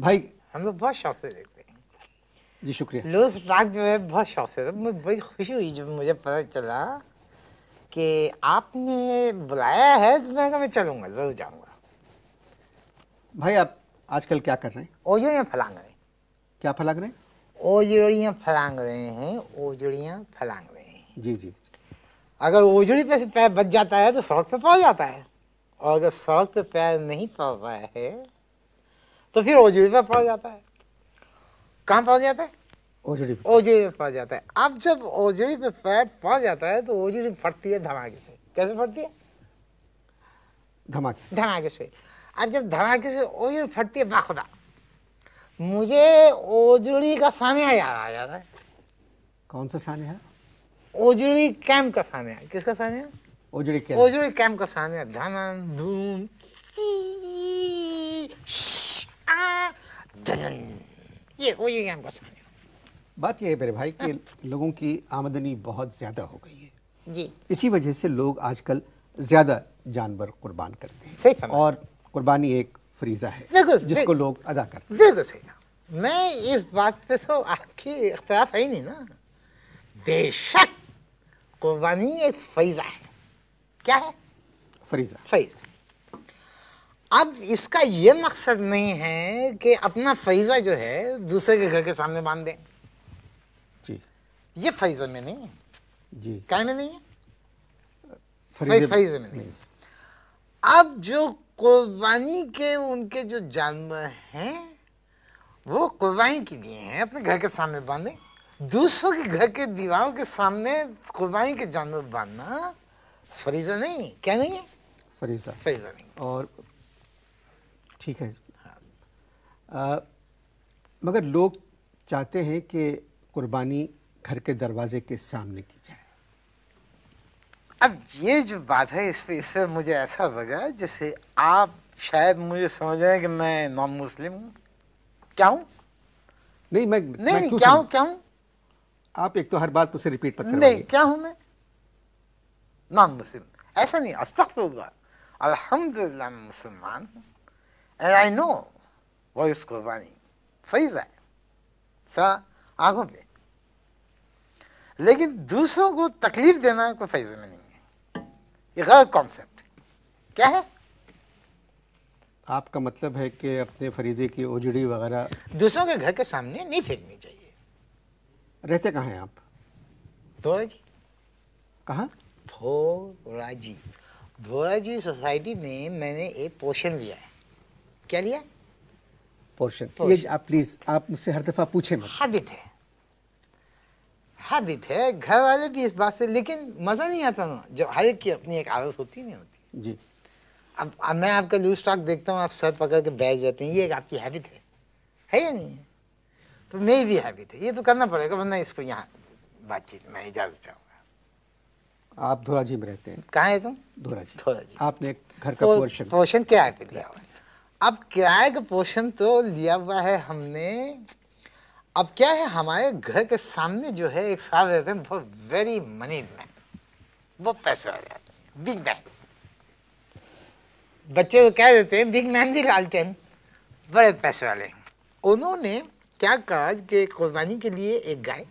भाई हम लोग बहुत शौक से देखते हैं जी शुक्रिया लूज ट्रैक जो है बहुत शौक से तो मुझे बड़ी खुशी हुई जब मुझे पता चला कि आपने बुलाया है तो मैं मैं चलूँगा ज़रूर जाऊँगा भाई आप आजकल क्या कर रहे हैं ओजड़ियाँ फलांग रहे हैं क्या फलांग रहे हैं ओजड़ियाँ फलांग रहे हैं ओजड़ियाँ फलांग रहे हैं जी जी अगर ओजड़ी पे पैर बच जाता है तो सड़क पे पड़ जाता है और अगर सड़क पे पैर नहीं पड़ रहा है तो फिर ओजड़ी पर पड़ जाता है कहाँ पड़ जाता है ओजड़ी ओजड़ी पे पड़ जाता है अब जब ओजड़ी पे पैर पड़ जाता है तो ओजड़ी फटती है धमाके से कैसे फटती है धमाके धमाके से अब जब धमाके से ओजड़ी फटती है बाखुदा मुझे ओजड़ी का सानिया याद आ जाता है कौन सा सानिया ओजड़ी कैम्प का सानिया किसका सानिया ओजड़ी कैम्प ओजड़ी कैम्प का सानिया धन धूम ये ये हमको समझ बात यह है मेरे भाई कि हाँ। लोगों की आमदनी बहुत ज़्यादा हो गई है जी इसी वजह से लोग आजकल ज़्यादा जानवर कुर्बान करते हैं और कुर्बानी एक फरीजा है जिसको लोग अदा करते हैं बिल्कुल सही मैं इस बात पे तो आपकी इख्तराफ है ही नहीं ना बेशक कुर्बानी एक फरीजा है क्या है फरीजा फरीजा अब इसका ये मकसद नहीं है कि अपना फैज़ा जो है दूसरे के घर के सामने बांध दें जी ये फैज़ा में नहीं है जी काय में नहीं है फैज़ा में नहीं अब जो कुर्बानी के उनके जो जानवर हैं वो कुर्बानी के लिए हैं अपने घर के सामने बांधे दूसरों के घर के दीवारों के सामने कुर्बानी के जानवर बांधना फरीजा नहीं क्या नहीं है फरीजा फरीजा नहीं और ठीक है आ, हाँ। मगर लोग चाहते हैं कि कुर्बानी घर के दरवाजे के सामने की जाए अब ये जो बात है इस पे इससे मुझे ऐसा लगा जैसे आप शायद मुझे समझ रहे हैं कि मैं नॉन मुस्लिम हूँ क्या हूँ नहीं मैं नहीं, मैं नहीं क्या हूँ क्या हूँ आप एक तो हर बात मुझसे रिपीट मत नहीं क्या हूँ मैं नॉन मुस्लिम ऐसा नहीं अस्तफुल्ला अल्हम्दुलिल्लाह मुसलमान हूँ and I know वो इस कुर्बानी फैज़ है पे लेकिन दूसरों को तकलीफ देना कोई फैज़ में नहीं है ये गलत कॉन्सेप्ट क्या है आपका मतलब है कि अपने फरीजे की ओजड़ी वगैरह दूसरों के घर के सामने नहीं फेंकनी चाहिए रहते कहाँ हैं आप कहाँ धोराजी धोराजी सोसाइटी में मैंने एक पोर्शन लिया है क्या लिया पोर्शन ये आप प्लीज आप मुझसे हर दफा पूछे हैबिट है हैबिट है घर वाले भी इस बात से लेकिन मज़ा नहीं आता ना जब हर एक की अपनी एक आदत होती नहीं होती जी अब, अब मैं आपका लूज स्टॉक देखता हूँ आप सर पकड़ के बैठ जाते हैं ये एक आपकी हैबिट है है या नहीं है तो मेरी भी हैबिट है ये तो करना पड़ेगा वरना इसको यहाँ बातचीत में इजाज़त चाहूँगा आप धोराजी में रहते हैं कहाँ है तुम धोराजी धोराजी आपने घर का पोर्शन पोर्शन क्या है दिया है अब किराए का पोर्शन तो लिया हुआ है हमने अब क्या है हमारे घर के सामने जो है एक साहब रहते हैं वो वेरी मनी मैन वो वाले बिग मैन बच्चे को क्या देते हैं बिग मैन भी लालटेन बड़े पैसे वाले उन्होंने क्या कहा कि कुर्बानी के लिए एक गाय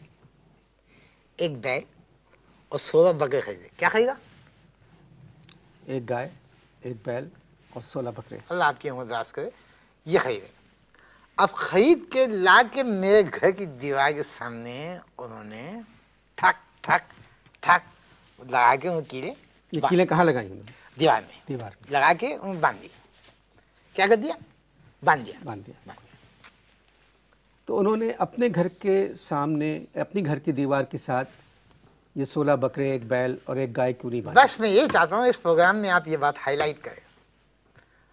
एक बैल और सोलह बकरे खरीदे क्या खरीदा एक गाय एक बैल और सोलह बकरे अल्लाह आपकी उम्र करे ये खरीदे अब ख़रीद के ला के मेरे घर की दीवार के सामने उन्होंने ठक ठक ठक लगा के उन कीले ये कीले कहाँ लगाई उन्होंने दीवार में दीवार में लगा के उन बांध दिया क्या कर दिया बांध दिया बांध दिया तो उन्होंने अपने घर के सामने अपनी घर की दीवार के साथ ये सोलह बकरे एक बैल और एक गाय क्यों नहीं बस मैं ये चाहता हूँ इस प्रोग्राम में आप ये बात हाईलाइट करें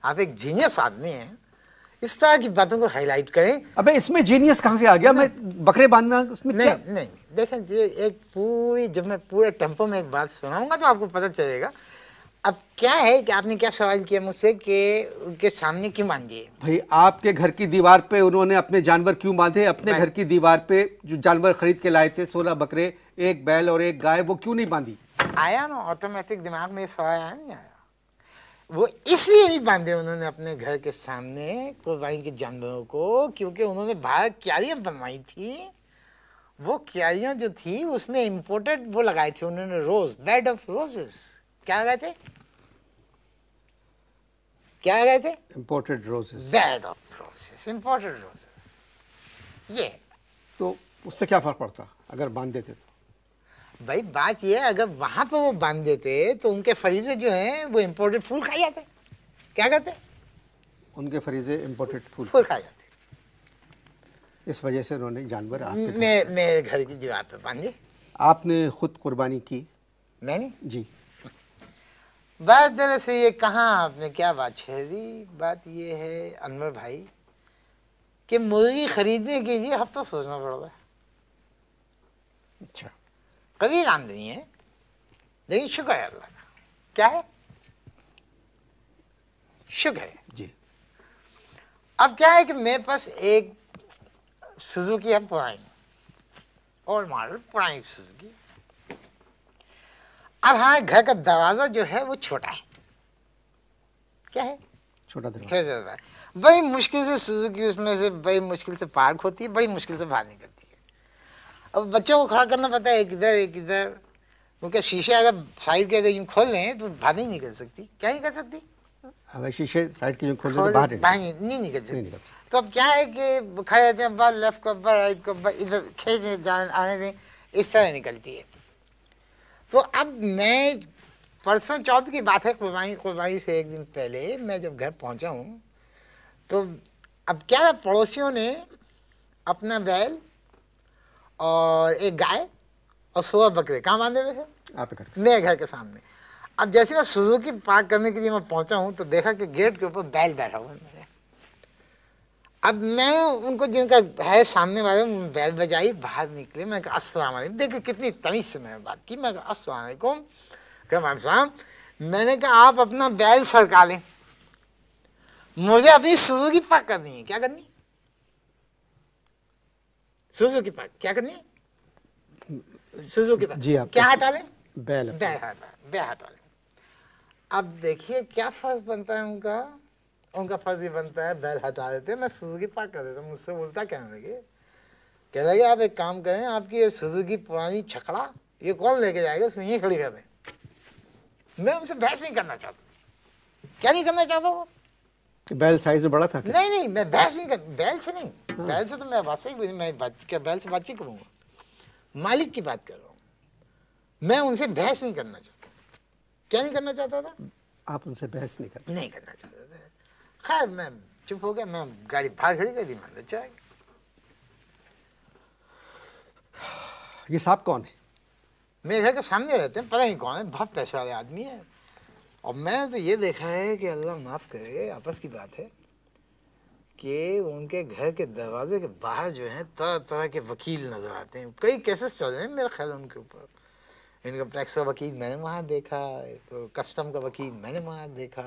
आप एक जीनियस आदमी हैं इस तरह की बातों को हाईलाइट करें अबे इसमें जीनियस कहाँ से आ गया मैं बकरे बांधना इसमें नहीं क्या? नहीं देखें ये एक पूरी जब मैं पूरे टेम्पो में एक बात सुनाऊंगा तो आपको पता चलेगा अब क्या है कि आपने क्या सवाल किया मुझसे कि उनके सामने क्यों बांधिए भाई आपके घर की दीवार पे उन्होंने अपने जानवर क्यों बांधे अपने घर की दीवार पे जो जानवर खरीद के लाए थे सोलह बकरे एक बैल और एक गाय वो क्यों नहीं बांधी आया ना ऑटोमेटिक दिमाग में सवाल आया नहीं आया वो इसलिए नहीं बांधे उन्होंने अपने घर के सामने कुर्बानी के जानवरों को क्योंकि उन्होंने बाहर क्यारियाँ बनवाई थी वो क्यारियाँ जो थी उसमें इम्पोर्टेड वो लगाए थे उन्होंने रोज बेड ऑफ रोजेस क्या लगाए थे क्या लगाए थे imported roses bed of roses imported roses ये तो उससे क्या फर्क पड़ता अगर बांध देते तो भाई बात ये है अगर वहां पर वो बांध देते तो उनके फरीजे जो हैं वो इम्पोर्टेड फूल खाए जाते क्या कहते उनके फरीजे इम्पोर्टेड फूल फूल खाए जाते इस वजह से उन्होंने जानवर मैं मेरे घर की दीवार पे बांधे आपने खुद कुर्बानी की मैंने जी बात दरअसल ये कहाँ आपने क्या बात छेड़ी बात ये है अनवर भाई कि मुर्गी खरीदने के लिए हफ्ता सोचना पड़ रहा है कभी काम नहीं है लेकिन शुक्र है अल्लाह का क्या है शुक्र है जी अब क्या है कि मेरे पास एक सुजुकी है पुरानी और मॉडल पुरानी सुजुकी अब हाँ घर का दरवाज़ा जो है वो छोटा है क्या है छोटा दरवाजा बड़ी मुश्किल से सुजुकी उसमें से बड़ी मुश्किल से पार्क होती है बड़ी मुश्किल से बाहर निकलती है अब बच्चों को खड़ा करना पड़ता है किधर एक किधर वो क्या शीशे अगर साइड के अगर यूँ खोल लें तो बाहर नहीं निकल सकती क्या कर सकती अगर शीशे साइड के यूँ खोल तो बाहर नहीं निकल सकती तो अब क्या है कि खड़े रहते हैं अब्बा लेफ्ट को अब्बा राइट को अब्बा इधर खींच आने दें इस तरह निकलती है तो अब मैं परसों चौथ की बात है कुर्बानी कुर्बानी से एक दिन पहले मैं जब घर पहुँचा हूँ तो अब क्या पड़ोसियों ने अपना बैल और एक गाय और सोलह बकरे कहाँ बांधे हुए थे आप मेरे घर के सामने अब जैसे मैं सुजुकी पार्क करने के लिए मैं पहुंचा हूँ तो देखा कि गेट के ऊपर बैल बैठा हुआ है मेरे अब मैं उनको जिनका है सामने वाले बैल बजाई बाहर निकले मैं कहा अस्सलाम वालेकुम कितनी तमीज से मैंने बात की मैं कहा अस्सलाम वालेकुम साहब मैंने कहा आप अपना बैल सरका लें मुझे अपनी सुजुकी पार्क करनी है क्या करनी क्या करनी है जी आप क्या हटा लें बैल बैल हटा बैल हटा लें अब देखिए क्या फर्ज बनता है उनका उनका फर्ज ये बनता है बैल हटा देते हैं मैं सुजुकी कर देता हूँ मुझसे बोलता क्या लगे कह लगे आप एक काम करें आपकी ये सुजुकी पुरानी छकड़ा ये कौन लेके जाएगा उसमें यहीं खड़ी कर दें मैं उनसे बहस नहीं करना चाहता क्या नहीं करना चाहता वो कि बैल साइज में बड़ा था क्या? नहीं नहीं मैं बैल से नहीं बैल से नहीं हाँ। बैल से तो मैं वास्तविक भी मैं क्या बैल से बातचीत करूंगा मालिक की बात कर रहा हूँ मैं उनसे बहस नहीं करना चाहता क्या नहीं करना चाहता था आप उनसे बहस नहीं कर नहीं करना चाहता था खैर मैं चुप हो गया मैं गाड़ी बाहर खड़ी कर दी लो चाहे ये साहब कौन है मेरे घर के सामने रहते हैं पता नहीं कौन है बहुत पैसे वाले आदमी है और मैं तो ये देखा है कि अल्लाह माफ़ करे आपस की बात है कि उनके घर के दरवाजे के बाहर जो है तरह तरह के वकील नज़र आते हैं कई केसेस चल रहे हैं मेरा ख्याल उनके ऊपर इनकम टैक्स का वकील मैंने वहाँ देखा कस्टम का वकील मैंने वहाँ देखा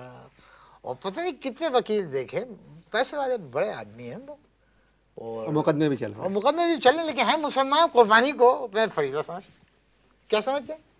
और पता नहीं कितने वकील देखे पैसे वाले बड़े आदमी हैं वो और, और मुकदमे भी चल रहे हैं मुकदमे भी चल रहे हैं लेकिन है मुसलमान कुर्बानी को मैं फरीजा समझ क्या समझते हैं